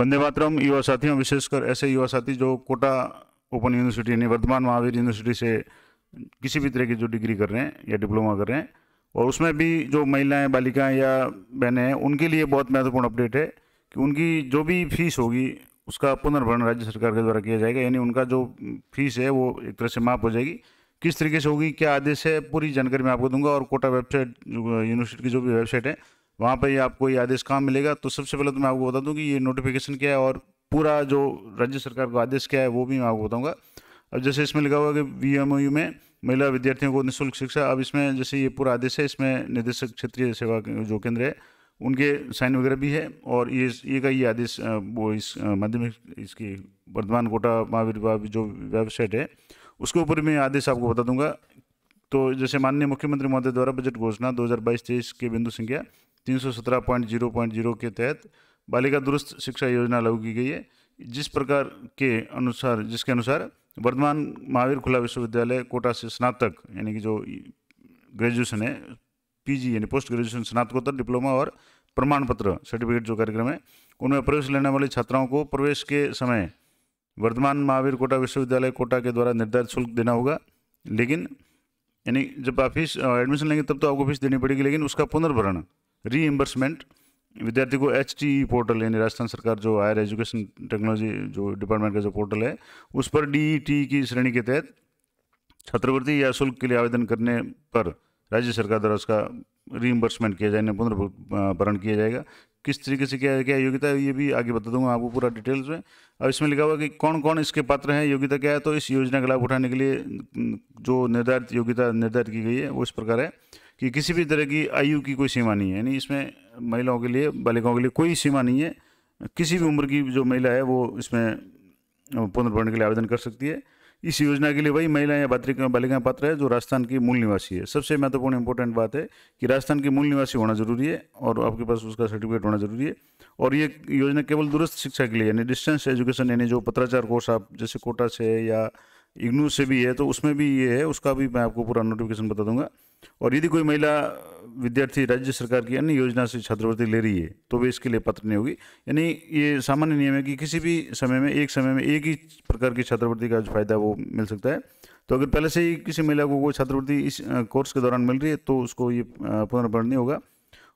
वंदे मातरम युवा साथियों विशेषकर ऐसे युवा साथी जो कोटा ओपन यूनिवर्सिटी यानी वर्धमान महावीर यूनिवर्सिटी से किसी भी तरह की जो डिग्री कर रहे हैं या डिप्लोमा कर रहे हैं और उसमें भी जो महिलाएं बालिकाएं या बहनें हैं उनके लिए बहुत महत्वपूर्ण अपडेट है कि उनकी जो भी फीस होगी उसका पुनर्भरण राज्य सरकार के द्वारा किया जाएगा यानी उनका जो फीस है वो एक तरह से माफ़ हो जाएगी किस तरीके से होगी क्या आदेश है पूरी जानकारी मैं आपको दूंगा और कोटा वेबसाइट यूनिवर्सिटी की जो भी वेबसाइट है वहाँ पर आपको ये आदेश कहाँ मिलेगा तो सबसे पहले तो मैं आपको बता दूँ कि ये नोटिफिकेशन क्या है और पूरा जो राज्य सरकार का आदेश क्या है वो भी मैं आपको बताऊँगा अब जैसे इसमें लिखा हुआ कि वी एम यू में महिला विद्यार्थियों को निःशुल्क शिक्षा अब इसमें जैसे ये पूरा आदेश है इसमें निदेशक क्षेत्रीय सेवा जो केंद्र है उनके साइन वगैरह भी है और ये ये का ये आदेश वो इस माध्यमिक इसकी वर्धमान कोटा महावीर जो वेबसाइट है उसके ऊपर मैं आदेश आपको बता दूंगा तो जैसे माननीय मुख्यमंत्री महोदय द्वारा बजट घोषणा 2022 हज़ार के बिंदु संख्या तीन के तहत बालिका दुरुस्त शिक्षा योजना लागू की गई है जिस प्रकार के अनुसार जिसके अनुसार वर्धमान महावीर खुला विश्वविद्यालय कोटा से स्नातक यानी कि जो ग्रेजुएशन है पीजी यानी पोस्ट ग्रेजुएशन स्नातकोत्तर डिप्लोमा और प्रमाण पत्र सर्टिफिकेट जो कार्यक्रम है उनमें प्रवेश लेने वाली छात्राओं को प्रवेश के समय वर्धमान महावीर कोटा विश्वविद्यालय कोटा के द्वारा निर्धारित शुल्क देना होगा लेकिन यानी जब आप फीस एडमिशन लेंगे तब तो आपको फीस देनी पड़ेगी लेकिन उसका पुनर्भरण रीइम्बर्समेंट विद्यार्थी को एच पोर्टल e यानी राजस्थान सरकार जो हायर एजुकेशन टेक्नोलॉजी जो डिपार्टमेंट का जो पोर्टल है उस पर डी e की श्रेणी के तहत छात्रवृत्ति या शुल्क के लिए आवेदन करने पर राज्य सरकार द्वारा उसका रीइम्बर्समेंट किया जाए पुनर्भरण किया जाएगा किस तरीके से क्या क्या योग्यता है ये भी आगे बता दूंगा आपको पूरा डिटेल्स में अब इसमें लिखा हुआ कि कौन कौन इसके पात्र हैं योग्यता क्या है तो इस योजना का लाभ उठाने के लिए जो निर्धारित योग्यता निर्धारित की गई है वो इस प्रकार है कि किसी भी तरह की आयु की कोई सीमा नहीं है यानी इसमें महिलाओं के लिए बालिकाओं के लिए कोई सीमा नहीं है किसी भी उम्र की जो महिला है वो इसमें पुनर्भरण के लिए आवेदन कर सकती है इस योजना के लिए वही महिलाएं या बात्रिक बालिकाएं पात्र है जो राजस्थान की मूल निवासी है सबसे महत्वपूर्ण इंपॉर्टेंट बात है कि राजस्थान की मूल निवासी होना जरूरी है और आपके पास उसका सर्टिफिकेट होना जरूरी है और ये योजना केवल दूरस्थ शिक्षा के लिए यानी डिस्टेंस एजुकेशन यानी जो पत्राचार कोर्स आप जैसे कोटा से है या इग्नू से भी है तो उसमें भी ये है उसका भी मैं आपको पूरा नोटिफिकेशन बता दूंगा और यदि कोई महिला विद्यार्थी राज्य सरकार की अन्य योजना से छात्रवृत्ति ले रही है तो वे इसके लिए पत्र नहीं होगी यानी ये सामान्य नियम है कि किसी भी समय में एक समय में एक ही प्रकार की छात्रवृत्ति का जो फायदा वो मिल सकता है तो अगर पहले से ही किसी महिला को वो छात्रवृत्ति इस कोर्स के दौरान मिल रही है तो उसको ये पुनर्भरण नहीं होगा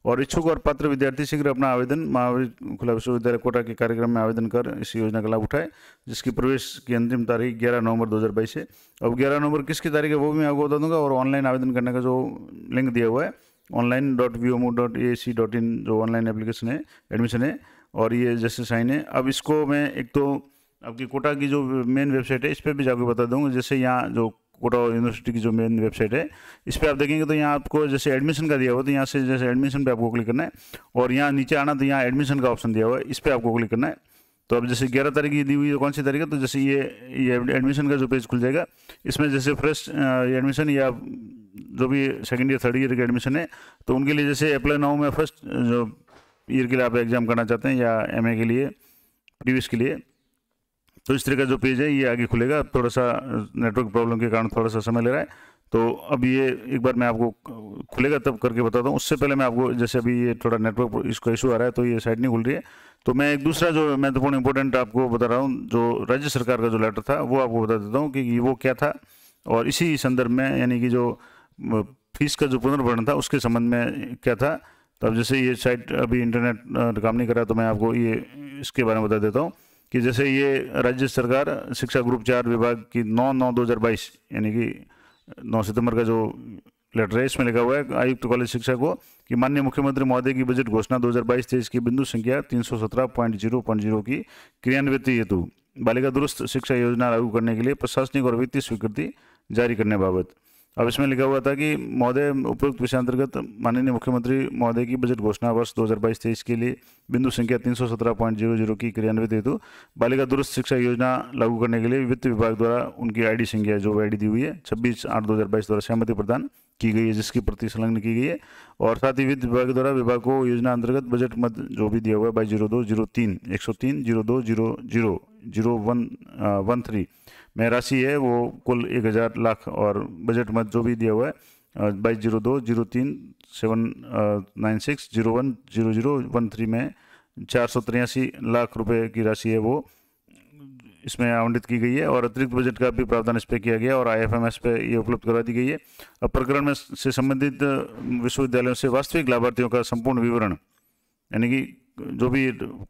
और इच्छुक और पात्र विद्यार्थी शीघ्र अपना आवेदन महावीर खुला विश्वविद्यालय कोटा के कार्यक्रम में आवेदन कर इस योजना का लाभ उठाए जिसकी प्रवेश की अंतिम तारीख 11 नवंबर 2022 है अब 11 नवंबर किसकी तारीख है वो भी मैं आपको बता दूंगा और ऑनलाइन आवेदन करने का जो लिंक दिया हुआ है online dot V M dot A C dot in जो ऑनलाइन एप्लीकेशन है एडमिशन है और ये जैसे साइन है अब इसको मैं एक तो आपकी कोटा की जो मेन वेबसाइट है इस पर भी जाकर बता दूँगा जैसे यहाँ जो कोटा यूनिवर्सिटी की जो मेन वेबसाइट है इस पर आप देखेंगे तो यहाँ आपको जैसे एडमिशन का दिया हुआ तो यहाँ से जैसे एडमिशन पर आपको क्लिक करना है और यहाँ नीचे आना तो यहाँ एडमिशन का ऑप्शन दिया हुआ है इस पर आपको क्लिक करना है तो अब जैसे ग्यारह तारीख की दी हुई है कौन सी तारीख है तो जैसे ये ये एडमिशन का जो पेज खुल जाएगा इसमें जैसे फर्स्ट एडमिशन या जो भी सेकेंड ईयर थर्ड ईयर के एडमिशन है तो उनके लिए जैसे अप्लाई नाउ में फर्स्ट जो ईयर के लिए आप एग्ज़ाम करना चाहते हैं या एम के लिए प्रीवियस के लिए तो इस तरह का जो पेज है ये आगे खुलेगा थोड़ा सा नेटवर्क प्रॉब्लम के कारण थोड़ा सा समय ले रहा है तो अब ये एक बार मैं आपको खुलेगा तब करके बताता हूँ उससे पहले मैं आपको जैसे अभी ये थोड़ा नेटवर्क इसका इशू आ रहा है तो ये साइड नहीं खुल रही है तो मैं एक दूसरा जो महत्वपूर्ण इंपॉर्टेंट आपको बता रहा हूँ जो राज्य सरकार का जो लेटर था वो आपको बता देता हूँ कि वो क्या था और इसी संदर्भ में यानी कि जो फीस का जो पुनर्भरण था उसके संबंध में क्या था तो अब जैसे ये साइट अभी इंटरनेट काम नहीं करा तो मैं आपको ये इसके बारे में बता देता हूँ कि जैसे ये राज्य सरकार शिक्षा ग्रुप चार विभाग की नौ नौ दो हज़ार बाईस यानी कि नौ सितंबर का जो लेटर है इसमें लिखा हुआ है आयुक्त कॉलेज शिक्षा को कि माननीय मुख्यमंत्री महोदय की बजट घोषणा दो हज़ार बाईस तेईस की बिंदु संख्या तीन सौ सत्रह पॉइंट पॉइंट जीरो जीरो की क्रियान्वित हेतु बालिका दुरुस्त शिक्षा योजना लागू करने के लिए प्रशासनिक और वित्तीय स्वीकृति जारी करने बाबत अब इसमें लिखा हुआ था कि महोदय उपयुक्त विषय अंतर्गत माननीय मुख्यमंत्री महोदय की बजट घोषणा वर्ष 2022-23 के लिए बिंदु संख्या तीन सौ सत्रह पॉइंट जीरो जीरो की क्रियान्वित हेतु बालिका दुरुस्त शिक्षा योजना लागू करने के लिए वित्त विभाग द्वारा उनकी आईडी संख्या जो आईडी दी हुई है छब्बीस आठ दो द्वारा सहमति प्रदान की गई है जिसकी प्रति संलग्न की गई है और साथ ही वित्त विभाग द्वारा विभाग को योजना अंतर्गत बजट मद जो भी दिया हुआ है बाई जीरो दो जीरो तीन एक सौ तीन जीरो दो zero zero zero one one three में राशि है वो कुल एक हज़ार लाख और बजट मत जो भी दिया हुआ है बाईस जीरो दो जीरो तीन seven nine six zero one zero zero one three में चार सौ तिरासी लाख रुपए की राशि है वो इसमें आवंटित की गई है और अतिरिक्त बजट का भी प्रावधान इस पर किया गया और आईएफएमएस पे ये उपलब्ध करा दी गई है अब प्रकरण में से संबंधित विश्वविद्यालयों से वास्तविक लाभार्थियों का संपूर्ण विवरण यानी कि जो भी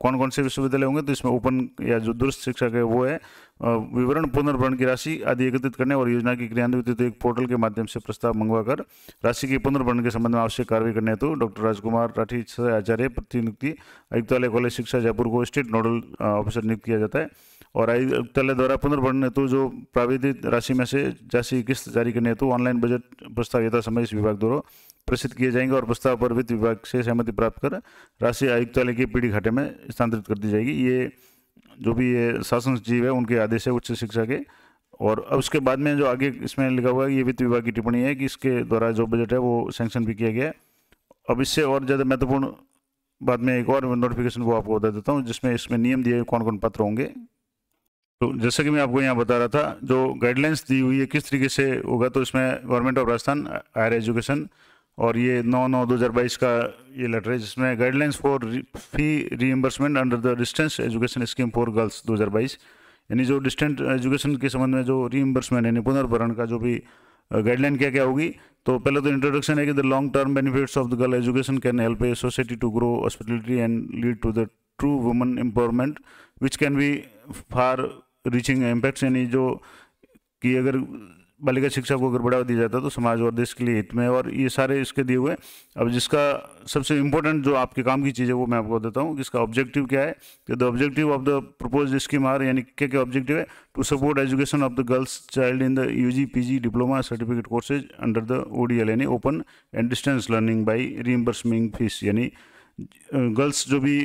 कौन कौन से विश्वविद्यालय होंगे तो इसमें ओपन या जो दुरुस्त शिक्षक है वो है विवरण पुनर्भरण की राशि आदि एकत्रित करने और योजना की क्रियान्वित तो एक पोर्टल के माध्यम से प्रस्ताव मंगवाकर राशि के पुनर्भरण के संबंध में आवश्यक कार्रवाई करने हेतु डॉक्टर राजकुमार राठी आचार्य प्रतिनियुक्ति आयुक्तालय कॉलेज शिक्षा जयपुर को स्टेट नोडल ऑफिसर नियुक्त किया जाता है और आयुक्तालय द्वारा पुनर्भरण हेतु जो प्राविधिक राशि में से जैसी किस्त जारी करने हेतु ऑनलाइन बजट प्रस्ताव यथासमय इस विभाग द्वारा प्रसिद्ध किए जाएंगे और प्रस्ताव पर वित्त विभाग से सहमति प्राप्त कर राशि आयुक्तालय के पीढ़ी घाटे में स्थानांतरित कर दी जाएगी ये जो भी ये शासन सचिव है उनके आदेश है उच्च शिक्षा के और अब उसके बाद में जो आगे इसमें लिखा हुआ है ये वित्त विभाग की टिप्पणी है कि इसके द्वारा जो बजट है वो सैंक्शन भी किया गया है अब इससे और ज़्यादा महत्वपूर्ण बाद में एक और नोटिफिकेशन वो आपको बता देता हूँ जिसमें इसमें नियम दिए कौन कौन पत्र होंगे तो जैसा कि मैं आपको यहाँ बता रहा था जो गाइडलाइंस दी हुई है किस तरीके से होगा तो इसमें government of Rajasthan higher education और ये नौ नौ दो हज़ार बाईस का ये लेटर है जिसमें guidelines for fee reimbursement under the distance education scheme for girls दो हज़ार बाईस यानी जो डिस्टेंट एजुकेशन के संबंध में जो रीएम्बर्समेंट यानी पुनर्भरण का जो भी गाइडलाइन क्या क्या होगी तो पहले तो इंट्रोडक्शन है कि the long term benefits of the girl education can help a society to grow hospitality and lead to the true woman empowerment which can be far reaching impacts यानी जो कि अगर बालिका शिक्षा को अगर बढ़ावा दिया जाता तो समाज और देश के लिए हित में और ये सारे इसके दिए हुए अब जिसका सबसे इम्पोर्टेंट जो आपके काम की चीज़ है वो मैं आपको देता हूँ इसका ऑब्जेक्टिव क्या है कि the objective of the propose scheme are यानी क्या क्या ऑब्जेक्टिव है to support education of the girls child in the U G P G diploma certificate courses under the O D L यानी open and distance learning by reimbursing fees यानी girls जो भी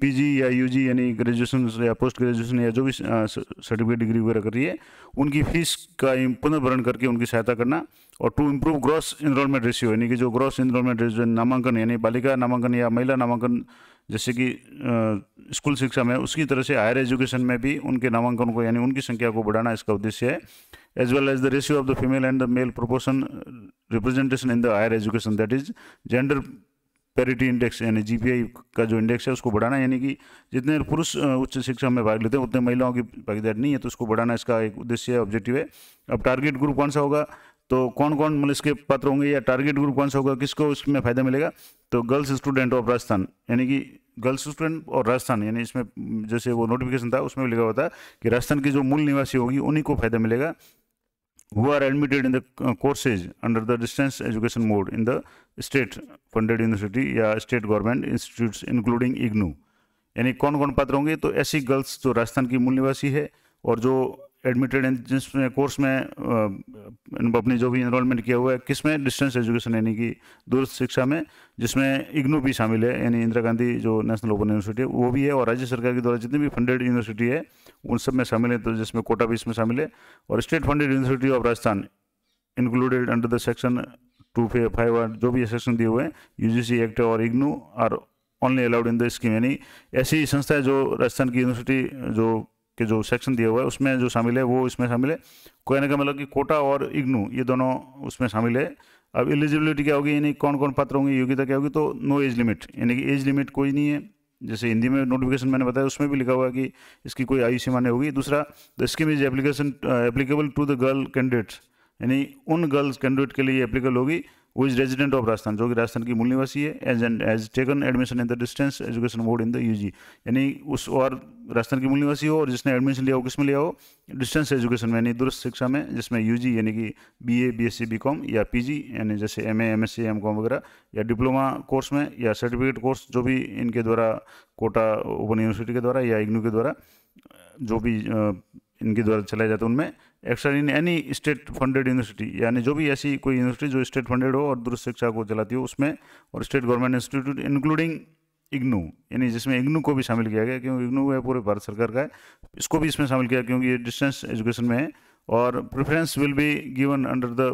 PG या UG यानी graduation या post graduation या जो भी सर्टिफिकेट डिग्री वगैरह कर रही है उनकी फीस का पुनर्भरण करके उनकी सहायता करना और to improve gross enrolment ratio यानी कि जो ग्रॉस इनरोलमेंट रेशियो नामांकन यानी बालिका नामांकन या महिला नामांकन जैसे कि स्कूल शिक्षा में उसकी तरह से हायर एजुकेशन में भी उनके नामांकन को यानी उनकी संख्या को बढ़ाना इसका उद्देश्य है as well as the ratio of the female and the male proportion representation in the higher education that is gender parity index यानी जीपीआई का जो इंडेक्स है उसको बढ़ाना यानी कि जितने पुरुष उच्च शिक्षा में भाग लेते हैं उतने महिलाओं की भागीदारी नहीं है तो उसको बढ़ाना इसका एक उद्देश्य है ऑब्जेक्टिव है अब टारगेट ग्रुप कौन सा होगा तो कौन कौन मतलब इसके पात्र होंगे या टारगेट ग्रुप कौन सा होगा किसको इसमें फ़ायदा मिलेगा तो गर्ल्स स्टूडेंट ऑफ राजस्थान यानी कि गर्ल्स स्टूडेंट और राजस्थान यानी इसमें जैसे वो नोटिफिकेशन था उसमें भी लिखा हुआ था कि राजस्थान की जो मूल निवासी होगी उन्हीं को फ़ायदा मिलेगा who are admitted in the courses under the distance education mode in the state funded university या state government institutes including IGNOU यानी कौन कौन पात्र होंगे तो ऐसी गर्ल्स जो राजस्थान की मूल निवासी है और जो एडमिटेड हैं जिस कोर्स में अपने जो भी इनरोलमेंट किया हुआ है किस में डिस्टेंस एजुकेशन यानी कि दूरस्थ शिक्षा में जिसमें इग्नू भी शामिल है यानी इंदिरा गांधी जो नेशनल ओपन यूनिवर्सिटी है वो भी है और राज्य सरकार के द्वारा जितनी भी फंडेड यूनिवर्सिटी है उन सब में शामिल है तो जिसमें कोटा भी इसमें शामिल है और state funded university of Rajasthan included under the section two five जो भी सेक्शन दिए हुए हैं यू एक्ट और IGNOU are only allowed in the scheme यानी ऐसी संस्थाएं जो राजस्थान की यूनिवर्सिटी जो के जो सेक्शन दिया हुआ है उसमें जो शामिल है वो इसमें शामिल है कहने का मतलब कि कोटा और इग्नू ये दोनों उसमें शामिल है अब एलिजिबिलिटी क्या होगी यानी कौन कौन पात्र होंगे योग्यता क्या होगी तो नो एज लिमिट यानी कि एज लिमिट कोई नहीं है जैसे हिंदी में नोटिफिकेशन मैंने बताया उसमें भी लिखा हुआ है कि इसकी कोई आयु सीमा नहीं होगी दूसरा the scheme is application applicable to the girl candidates यानी उन गर्ल्स कैंडिडेट के लिए एप्लीकेबल होगी वो इज रेजिडेंट ऑफ राजस्थान जो कि राजस्थान की मूल निवासी है as and as taken admission in the distance education board in the G यानी उस और राजस्थान की मूल निवासी हो और जिसने एडमिशन लिया हो किसमें लिया हो डिस्टेंस एजुकेशन में यानी दुरुस्त शिक्षा में जिसमें जी यानी कि सी बी कॉम या जी यानी जैसे एम सी एम कॉम वगैरह या डिप्लोमा कोर्स में या सर्टिफिकेट कोर्स जो भी इनके द्वारा कोटा ओपन यूनिवर्सिटी के द्वारा या इग्नू के द्वारा जो भी इनके द्वारा चलाए जाते हैं उनमें extra in any state funded university यानी जो भी ऐसी कोई यूनिवर्सिटी जो स्टेट फंडेड हो और दूर शिक्षा को चलाती हो उसमें और state government institute including IGNOU यानी जिसमें इग्नू को भी शामिल किया गया क्योंकि इग्नू है पूरे भारत सरकार का है इसको भी इसमें शामिल किया क्योंकि ये डिस्टेंस एजुकेशन में है और preference will be given under the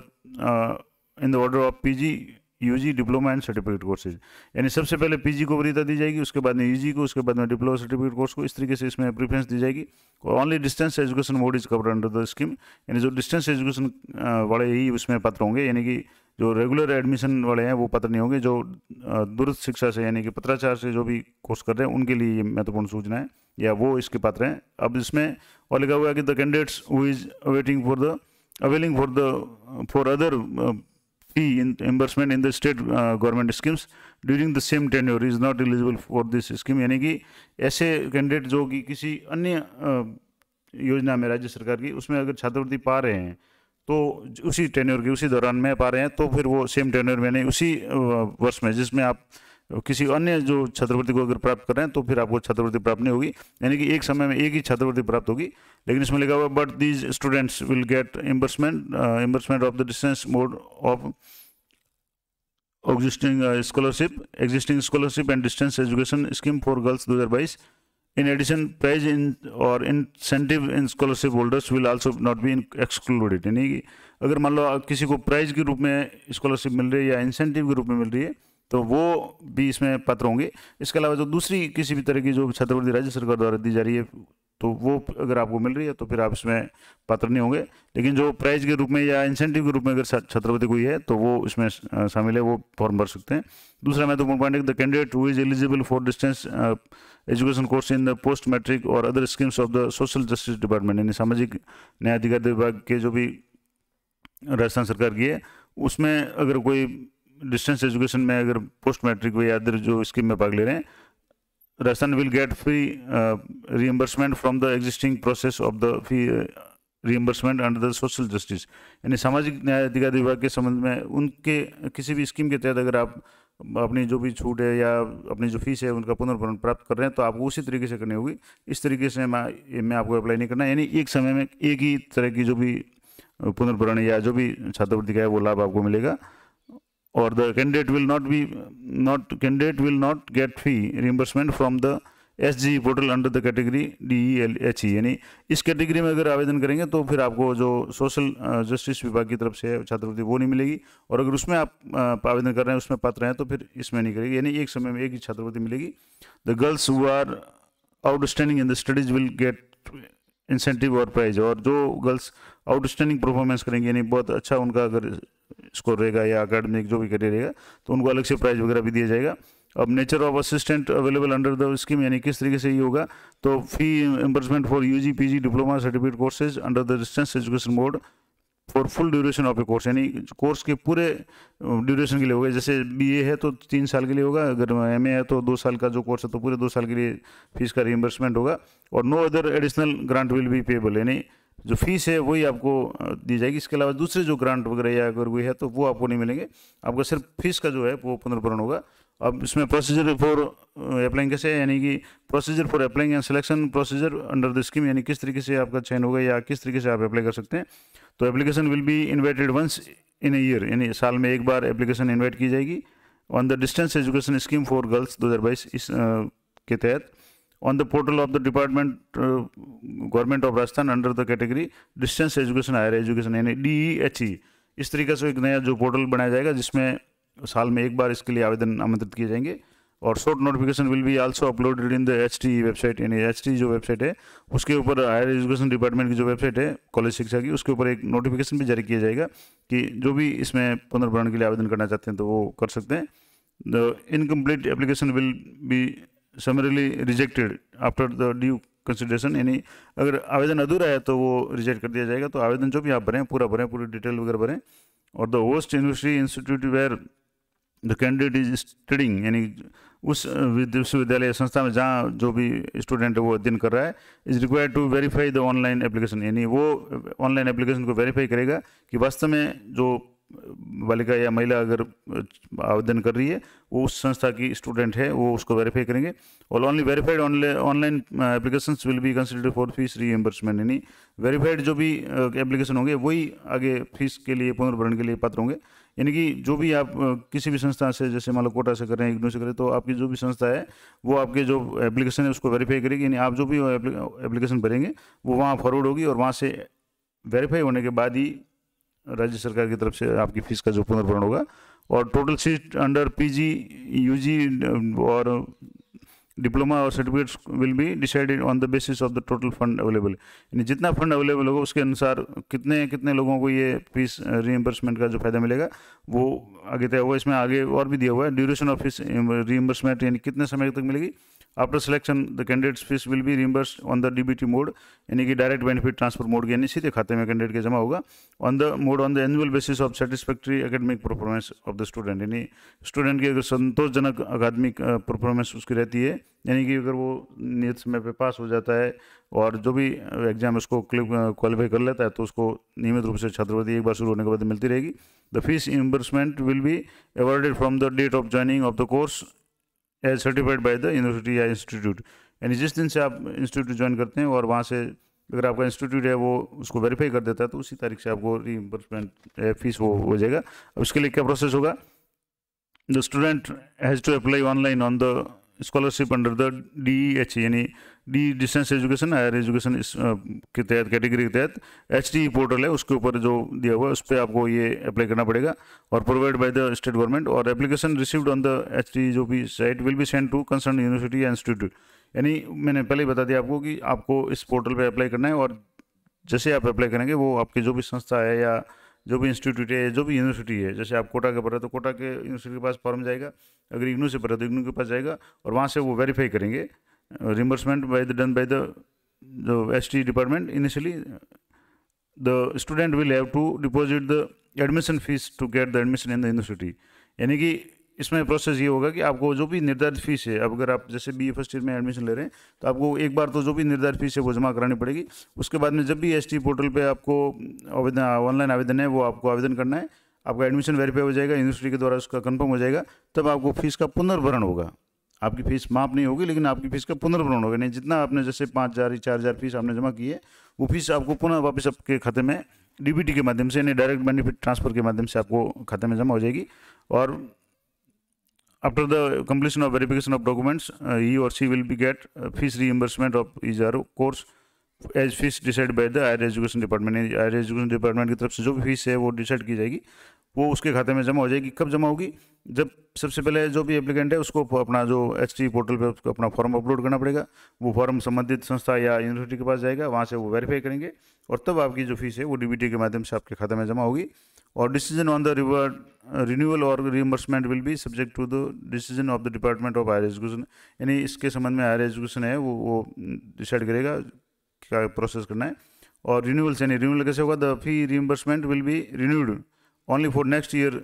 in the order of G U G diploma and certificate courses यानी सबसे पहले पी जी को वरीता दी जाएगी उसके बाद में यू जी को उसके बाद में डिप्लोमा सर्टिफिकेट कोर्स को इस तरीके से इसमें प्रीफ्रेंस दी जाएगी only distance education board is cover under the scheme यानी जो डिस्टेंस एजुकेशन वाले ही उसमें पात्र होंगे यानी कि जो रेगुलर एडमिशन वाले हैं वो पात्र नहीं होंगे जो दूरस्थ शिक्षा से यानी कि पत्राचार से जो भी कोर्स कर रहे हैं उनके लिए ये महत्वपूर्ण सूचना है या वो इसके पात्र हैं अब इसमें और लिखा हुआ है कि the candidates who is waiting for the availing for the for other fee in reimbursement in the state government schemes during the same tenure is not eligible for this scheme यानी कि ऐसे कैंडिडेट जो कि किसी अन्य योजना में राज्य सरकार की उसमें अगर छात्रवृत्ति पा रहे हैं तो उसी टेन्योर की उसी दौरान में पा रहे हैं तो फिर वो सेम टेन्योर में नहीं उसी वर्ष में जिसमें आप किसी अन्य जो छात्रवृत्ति को अगर प्राप्त कर रहे हैं तो फिर आपको छात्रवृत्ति प्राप्त नहीं होगी यानी कि एक समय में एक ही छात्रवृत्ति प्राप्त होगी लेकिन इसमें लिखा हुआ but these students will get reimbursement reimbursement of the distance mode of existing scholarship existing scholarship and distance education scheme for girls दो हज़ार बाईस प्राइज इन और incentive in scholarship holders will also not be excluded be excluded. यानी अगर मान लो किसी को prize के रूप में स्कॉलरशिप मिल रही है या इंसेंटिव के रूप में मिल रही है तो वो भी इसमें पात्र होंगे इसके अलावा जो दूसरी किसी भी तरह की जो छात्रवृत्ति राज्य सरकार द्वारा दी जा रही है तो वो अगर आपको मिल रही है तो फिर आप इसमें पात्र नहीं होंगे लेकिन जो प्राइज के रूप में या इंसेंटिव के रूप में अगर छात्रवृत्ति कोई है तो वो इसमें शामिल है वो फॉर्म भर सकते हैं दूसरा महत्वपूर्ण point the candidate who is eligible for distance education course in the post matric और other schemes of the social justice department यानी सामाजिक न्याय अधिकार विभाग के जो भी राजस्थान सरकार की है उसमें अगर कोई डिस्टेंस एजुकेशन में अगर पोस्ट मैट्रिक या अदर जो स्कीम में भाग ले रहे हैं Rajasthan will get free reimbursement from the existing process of the fee reimbursement under the social justice यानी सामाजिक न्याय अधिकार विभाग के संबंध में उनके किसी भी स्कीम के तहत अगर आप अपनी जो भी छूट है या अपनी जो फीस है उनका पुनर्भरण प्राप्त कर रहे हैं तो आपको उसी तरीके से करनी होगी इस तरीके से मैं आपको अप्लाई नहीं करना यानी एक समय में एक ही तरह की जो भी पुनर्भरण या जो भी छात्रवृत्ति का है वो लाभ आपको मिलेगा or the candidate will not be not candidate will not get fee reimbursement from the S G portal under the category D E L H E यानी इस कैटेगरी में अगर आवेदन करेंगे तो फिर आपको जो सोशल जस्टिस विभाग की तरफ से छात्रवृत्ति वो नहीं मिलेगी और अगर उसमें आप आवेदन कर रहे हैं उसमें पात्र हैं तो फिर इसमें नहीं करेगी यानी एक समय में एक ही छात्रवृत्ति मिलेगी the girls who are outstanding in the studies will get incentive और प्राइज और जो गर्ल्स आउटस्टैंडिंग परफॉर्मेंस करेंगे यानी बहुत अच्छा उनका अगर स्कोर रहेगा या अकेडमिक जो भी करियर रहेगा तो उनको अलग से प्राइज वगैरह भी दिया जाएगा अब nature of assistant available under the scheme यानी किस तरीके से ये होगा तो fee reimbursement for U G P G diploma certificate courses under the distance education board for full duration of a course यानी कोर्स के पूरे ड्यूरेशन के लिए होगा जैसे बी ए है तो तीन साल के लिए होगा अगर एम ए है तो दो साल का जो कोर्स है तो पूरे दो साल के लिए फीस का रिइम्बर्समेंट होगा और no other additional grant will be payable यानी जो फीस है वही आपको दी जाएगी इसके अलावा दूसरे जो ग्रांट वगैरह या अगर कोई है तो वो आपको नहीं मिलेंगे आपका सिर्फ फीस का जो है वो पुनर्भरण होगा अब इसमें प्रोसीजर फॉर अप्लाइंग कैसे है यानी कि procedure for applying and selection procedure under the scheme यानी किस तरीके से आपका चयन होगा या किस तरीके से आप अप्लाई कर सकते हैं तो application will be invited once in a year यानी साल में एक बार एप्लीकेशन इन्वाइट की जाएगी on the distance education scheme for girls 2022 इस के तहत on the portal of the Department uh, Government of Rajasthan under the category distance education higher education यानी डी ई एच ई इस तरीके से एक नया जो पोर्टल बनाया जाएगा जिसमें साल में एक बार इसके लिए आवेदन आमंत्रित किए जाएंगे और short notification will be also uploaded in the H T website यानी एच टी e जो वेबसाइट है उसके ऊपर हायर एजुकेशन डिपार्टमेंट की जो वेबसाइट है कॉलेज शिक्षा की उसके ऊपर एक नोटिफिकेशन भी जारी किया जाएगा कि जो भी इसमें पुनर्भरण के लिए आवेदन करना चाहते हैं तो वो कर सकते हैं the incomplete application will be summarily rejected after the due consideration यानी अगर आवेदन अधूरा है तो वो रिजेक्ट कर दिया जाएगा तो आवेदन जो भी आप भरें पूरा भरें पूरी डिटेल वगैरह भरें और the host university institute where the candidate is studying यानी उस विश्वविद्यालय संस्था में जहाँ जो भी स्टूडेंट है वो अध्ययन कर रहा है is required to verify the online application यानी वो ऑनलाइन एप्लीकेशन को वेरीफाई करेगा कि वास्तव में जो बालिका या महिला अगर आवेदन कर रही है वो उस संस्था की स्टूडेंट है वो उसको वेरीफाई करेंगे और only verified online application will be consider for fees reimbursement यानी वेरीफाइड जो भी एप्लीकेशन होंगे वही आगे फीस के लिए पुनर्भरण के लिए पात्र होंगे यानी कि जो भी आप किसी भी संस्था से जैसे मान लो कोटा से करें इग्नू से करें तो आपकी जो भी संस्था है वो आपके जो एप्लीकेशन है उसको वेरीफाई करेगी यानी आप जो भी एप्लीकेशन भरेंगे वो वहाँ फॉरवर्ड होगी और वहाँ से वेरीफाई होने के बाद ही राज्य सरकार की तरफ से आपकी फीस का जो पुनर्भरण होगा और total seat under PG UG और डिप्लोमा और certificates will be decided on the basis of the total fund available यानी जितना फंड अवेलेबल होगा उसके अनुसार कितने कितने लोगों को ये फीस रीएम्बर्समेंट का जो फायदा मिलेगा वो आगे तय होगा इसमें आगे और भी दिया हुआ है ड्यूरेशन ऑफ फीस रीएम्बर्समेंट यानी कितने समय तक मिलेगी After selection the candidates fees will be reimbursed on the DBT mode यानी कि डायरेक्ट बेनिफिट ट्रांसफर मोड यानी सीधे खाते में कैंडिडेट के जमा होगा on the mode on the annual basis of satisfactory academic performance of the student यानी स्टूडेंट की अगर संतोषजनक अकादमिक परफॉर्मेंस उसकी रहती है यानी कि अगर वो नियत समय पर पास हो जाता है और जो भी एग्जाम उसको क्वालिफाई कर लेता है तो उसको नियमित रूप से छात्रवृत्ति एक बार शुरू होने के बाद मिलती रहेगी the fees reimbursement will be awarded from the date of joining of the course as certified by the university या इंस्टीट्यूट यानी जिस दिन से आप इंस्टीट्यूट ज्वाइन करते हैं और वहाँ से अगर आपका इंस्टीट्यूट है वो उसको वेरीफाई कर देता है तो उसी तारीख से आपको रीइम्बर्समेंट फीस uh, वो हो जाएगा अब इसके लिए क्या प्रोसेस होगा the student has to apply online on the scholarship under the D H यानी D distance education higher education इस के तहत कैटेगरी के तहत एच टी पोर्टल है उसके ऊपर जो दिया हुआ है उस पर आपको ये अप्लाई करना पड़ेगा और provide by the state government और application received on the H T जो भी site will be send to concern university या इंस्टीट्यूट यानी मैंने पहले ही बता दिया आपको कि आपको इस पोर्टल पर अप्लाई करना है और जैसे आप अप्लाई करेंगे वो आपकी जो भी संस्था है या जो भी इंस्टीट्यूट है जो भी यूनिवर्सिटी है जैसे आप कोटा के पर है तो कोटा के यूनिवर्सिटी के पास फॉर्म जाएगा अगर इग्नू से पर है तो इग्नू के पास जाएगा और वहाँ से वो वेरीफाई करेंगे reimbursement by the done by the जो S department initially the student will have to deposit the admission fees to get the admission in the university यानी कि इसमें प्रोसेस ये होगा कि आपको जो भी निर्धारित फीस है अब अगर आप जैसे बी फर्स्ट ईयर में एडमिशन ले रहे हैं तो आपको एक बार तो जो भी निर्धारित फीस है वो जमा करानी पड़ेगी उसके बाद में जब भी एस पोर्टल पर आपको आवेदन ऑनलाइन आवेदन है वो आपको आवेदन करना है आपका एडमिशन वेरीफाई हो जाएगा यूनिवर्सिटी के द्वारा उसका कन्फर्म हो जाएगा तब आपको फीस का पुनर्भरण होगा आपकी फीस माफ नहीं होगी लेकिन आपकी फीस का पुनर्भरण होगा नहीं जितना आपने जैसे पाँच हज़ार चार हज़ार फीस आपने जमा की है वो फीस आपको पुनः वापस आपके खाते में डीबीटी के माध्यम से यानी डायरेक्ट बेनिफिट ट्रांसफर के माध्यम से आपको खाते में जमा हो जाएगी और after the completion of verification of documents uh, he or she will be get uh, fees reimbursement of his e or course as fees decide by the higher education department higher education department की तरफ से जो भी fees है वो decide की जाएगी वो उसके खाते में जमा हो जाएगी कब जमा होगी जब सबसे पहले जो भी एप्लीकेंट है उसको अपना जो एच पोर्टल पर उसको अपना फॉर्म अपलोड करना पड़ेगा वो फॉर्म संबंधित संस्था या यूनिवर्सिटी के पास जाएगा वहाँ से वो वेरीफाई करेंगे और तब आपकी जो फीस है वो डी के माध्यम से आपके खाते में जमा होगी or decision on the reward, uh, और or reimbursement will be subject to the decision of the Department of Higher Education यानी इसके संबंध में हायर एजुकेशन है वो वो डिसाइड करेगा क्या प्रोसेस करना है और रिन्यूअल यानी रिन्यूअल कैसे होगा the fee reimbursement will be renewed only for next year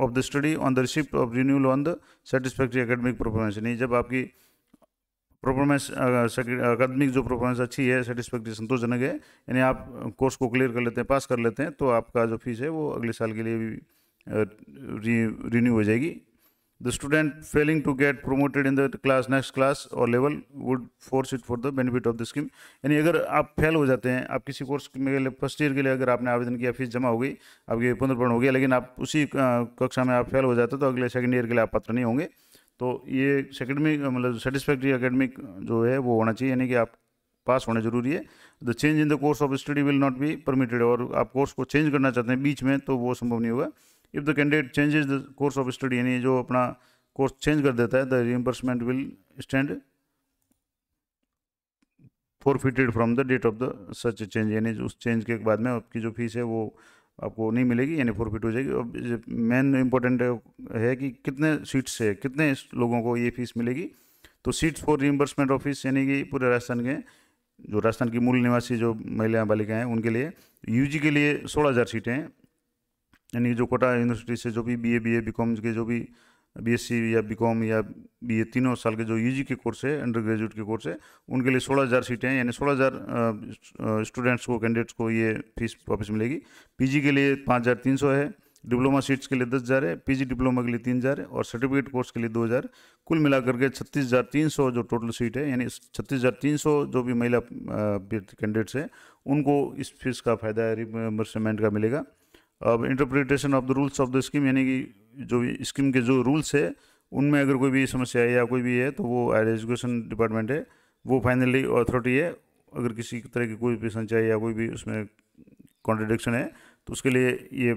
of the study on the receipt of renewal on the satisfactory academic performance यानी जब आपकी परफॉर्मेंस अकादमिक जो परफॉर्मेंस अच्छी है सेटिस्फैक्ट्री संतोषजनक है यानी आप कोर्स को क्लियर कर लेते हैं पास कर लेते हैं तो आपका जो फीस है वो अगले साल के लिए भी रिन्यू हो जाएगी the student failing to get promoted in the class next class और level would forfeit for the benefit of the scheme यानी अगर आप फेल हो जाते हैं आप किसी कोर्स के लिए फर्स्ट ईयर के लिए अगर आपने आवेदन किया फीस जमा हो गई आपकी पुनर्पण हो गया लेकिन आप उसी कक्षा में आप फेल हो जाते तो अगले सेकेंड ईयर के लिए आप पात्र नहीं होंगे तो ये अकेडमिक मतलब सेटिस्फैक्ट्री अकेडमिक जो है वो होना चाहिए यानी कि आप पास होने जरूरी है the change in the course of study will not be permitted और आप कोर्स को चेंज करना चाहते हैं बीच में तो वो संभव नहीं होगा if the candidate changes the course of study यानी जो अपना कोर्स चेंज कर देता है the reimbursement will stand forfeited from the date of the such change यानी उस चेंज के बाद में आपकी जो फीस है वो आपको नहीं मिलेगी यानी फोरफिट हो जाएगी अब मेन इम्पोर्टेंट है कि कितने सीट्स है कितने लोगों को ये फीस मिलेगी तो सीट्स फॉर रिम्बर्समेंट ऑफिस यानी कि पूरे राजस्थान के जो राजस्थान की मूल निवासी जो महिला बालिकाएँ हैं उनके लिए यूजी के लिए सोलह हज़ार सीटें हैं यानी जो कोटा यूनिवर्सिटी से जो भी बीए बीए बीकॉम के जो भी बीएससी या बीकॉम या बी ए तीनों साल के जो यूजी e के कोर्स है अंडर ग्रेजुएट के कोर्स है उनके लिए सोलह हज़ार सीटें हैं यानी सोलह हज़ार स्टूडेंट्स को कैंडिडेट्स को ये फीस वापस मिलेगी पीजी के लिए पाँच हज़ार तीन सौ है डिप्लोमा सीट्स के लिए दस हज़ार है पीजी डिप्लोमा के लिए तीन हज़ार है और सर्टिफिकेट कोर्स के लिए दो हज़ार कुल मिलाकर के छत्तीस हज़ार तीन सौ जो टोटल सीट है यानी छत्तीस हज़ार तीन सौ जो भी महिला कैंडिडेट्स हैं उनको इस फीस का फ़ायदा रिमर्समेंट का मिलेगा अब interpretation of the rules of the scheme यानी कि जो स्कीम के जो रूल्स है उनमें अगर कोई भी समस्या है या कोई भी है तो वो हायर एजुकेशन डिपार्टमेंट है वो फाइनली अथॉरिटी है अगर किसी तरह की कोई भी संचय या कोई भी उसमें कॉन्ट्रडिक्शन है तो उसके लिए ये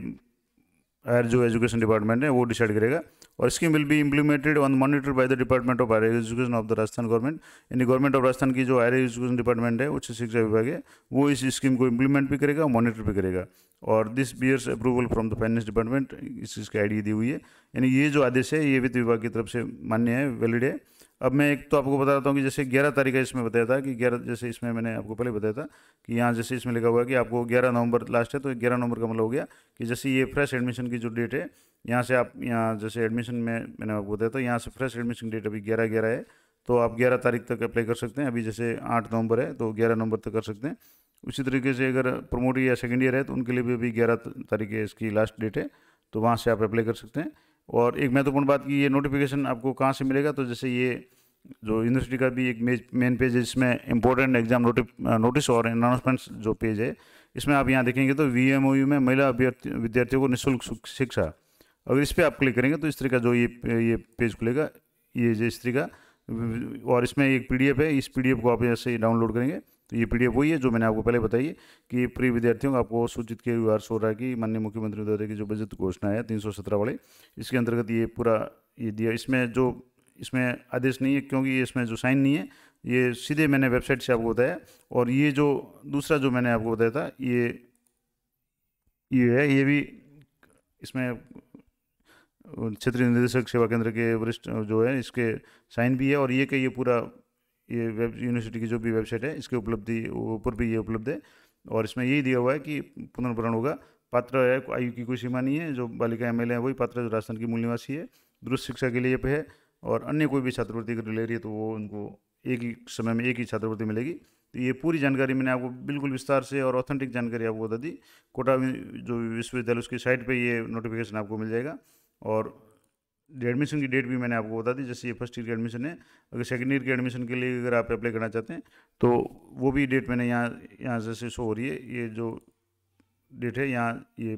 हायर जो एजुकेशन डिपार्टमेंट है वो डिसाइड करेगा और scheme will be implemented on monitor by the department of higher education of the Rajasthan government यानी गवर्नमेंट ऑफ राजस्थान की जो हायर एजुकेशन डिपार्टमेंट है उच्च शिक्षा विभाग है वो इस स्कीम को इम्प्लीमेंट भी करेगा और मॉनिटर भी करेगा और this bears approval from the finance department इस चीज़ की आइडिया दी हुई है यानी ये जो आदेश है ये वित्त विभाग की तरफ से मान्य है वैलिड है अब मैं एक तो आपको बताता हूँ कि जैसे ग्यारह तारीख इसमें बताया था कि ग्यारह जैसे इसमें मैंने आपको पहले बताया था कि यहाँ जैसे इसमें लिखा हुआ है कि आपको ग्यारह नवंबर लास्ट है तो ग्यारह नवंबर का मतलब हो गया कि जैसे ये फ्रेश एडमिशन की जो डेट है यहाँ से आप यहाँ जैसे एडमिशन में मैंने आपको बताया था यहाँ से फ्रेश एडमिशन डेट अभी ग्यारह ग्यारह है तो आप ग्यारह तारीख तक अप्लाई कर सकते हैं अभी जैसे आठ नवंबर है तो ग्यारह नवंबर तक कर सकते हैं उसी तरीके से अगर प्रमोट या सेकेंड ईयर है तो उनके लिए भी अभी ग्यारह तारीख इसकी लास्ट डेट है तो वहाँ से आप अप्लाई कर सकते हैं और एक महत्वपूर्ण बात की ये नोटिफिकेशन आपको कहाँ से मिलेगा तो जैसे ये जो यूनिवर्सिटी का भी एक मेन पेज है जिसमें इंपॉर्टेंट एग्जाम नोटिस और अनाउंसमेंट्स जो पेज है इसमें आप यहाँ देखेंगे तो वी में महिला विद्यार्थियों को निःशुल्क शिक्षा अगर इस पर आप क्लिक करेंगे तो इस तरह का जो ये ये पेज खुलेगा ये जो इस तरह का और इसमें एक पीडीएफ है इस पीडीएफ को आप ऐसे डाउनलोड करेंगे तो ये पी वही है जो मैंने आपको पहले बताई कि प्रिय विद्यार्थियों को आपको सूचित किया सो रहा है कि माननीय मुख्यमंत्री द्वारा की जो बजट घोषणा है तीन सौ सत्रह वाले इसके अंतर्गत ये पूरा ये दिया इसमें जो इसमें आदेश नहीं है क्योंकि इसमें जो साइन नहीं है ये सीधे मैंने वेबसाइट से आपको बताया और ये जो दूसरा जो मैंने आपको बताया था ये ये है ये भी इसमें क्षेत्रीय निदेशक सेवा केंद्र के वरिष्ठ जो है इसके साइन भी है और ये कि ये पूरा ये वेब यूनिवर्सिटी की जो भी वेबसाइट है इसके उपलब्धि ऊपर भी ये उपलब्ध है और इसमें यही दिया हुआ है कि पुनर्भरण होगा पात्र है आयु की कोई सीमा नहीं है जो बालिका एम है वही पात्र जो राजस्थान की मूल निवासी है दुरुस्त शिक्षा के लिए है और अन्य कोई भी छात्रवृत्ति अगर ले रही है तो वो उनको एक ही समय में एक ही छात्रवृत्ति मिलेगी तो ये पूरी जानकारी मैंने आपको बिल्कुल विस्तार से और ऑथेंटिक जानकारी आपको बता दी कोटा जो विश्वविद्यालय उसकी साइट पर ये नोटिफिकेशन आपको मिल जाएगा और एडमिशन की डेट भी मैंने आपको बता दी जैसे ये फर्स्ट ईयर की एडमिशन है अगर सेकेंड ईयर के एडमिशन के लिए अगर आप अप्लाई करना चाहते हैं तो वो भी डेट मैंने यहाँ यहाँ जैसे शो हो रही है ये जो डेट है यहाँ ये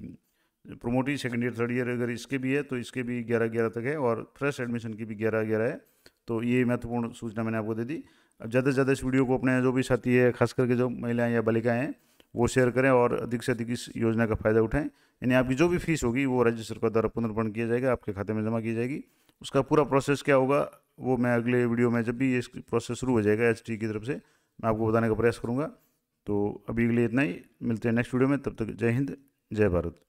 promoted second year third year अगर इसके भी है तो इसके भी ग्यारह ग्यारह तक है और फ्रेश एडमिशन की भी ग्यारह ग्यारह है तो ये महत्वपूर्ण सूचना मैंने आपको दे दी अब ज़्यादा से ज़्यादा इस वीडियो को अपने जो भी साथी है खास करके जो महिलाएँ या बालिकाएँ हैं वो शेयर करें और अधिक से अधिक इस योजना का फ़ायदा उठाएँ यानी आपकी जो भी फीस होगी वो राज्य सरकार द्वारा पुनर्पण किया जाएगा आपके खाते में जमा की जाएगी उसका पूरा प्रोसेस क्या होगा वो मैं अगले वीडियो में जब भी इस प्रोसेस शुरू हो जाएगा एच की तरफ से मैं आपको बताने का प्रयास करूँगा तो अभी के लिए इतना ही मिलते हैं नेक्स्ट वीडियो में तब तक जय हिंद जय भारत